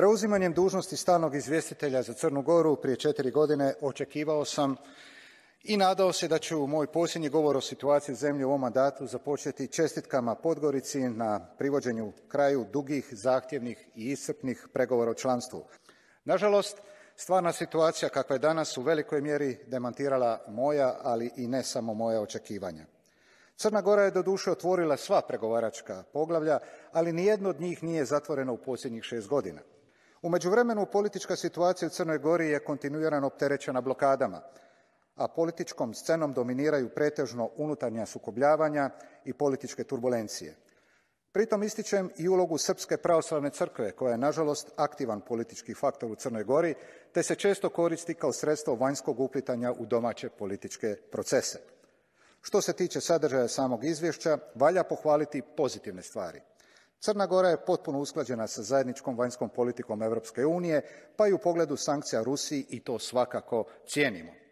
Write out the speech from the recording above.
Preuzimanjem dužnosti stalnog izvjestitelja za Crnu Goru prije četiri godine očekivao sam i nadao se da ću moj posljednji govor o situaciji u u ovom mandatu započeti čestitkama Podgorici na privođenju kraju dugih, zahtjevnih i iscrpnih pregovora o članstvu. Nažalost, stvarna situacija kakva je danas u velikoj mjeri demantirala moja, ali i ne samo moja očekivanja. Crna Gora je doduše otvorila sva pregovaračka poglavlja, ali nijedno od njih nije zatvoreno u posljednjih šest godina. U međuvremenu politička situacija u Crnoj Gori je kontinuirano opterećena blokadama, a političkom scenom dominiraju pretežno unutarnja sukobljavanja i političke turbulencije. Pritom ističem i ulogu Srpske pravoslavne crkve, koja je nažalost aktivan politički faktor u Crnoj Gori, te se često koristi kao sredstvo vanjskog uplitanja u domaće političke procese. Što se tiče sadržaja samog izvješća, valja pohvaliti pozitivne stvari. Crna Gora je potpuno usklađena sa zajedničkom vanjskom politikom Europske unije, pa i u pogledu sankcija Rusiji i to svakako cijenimo.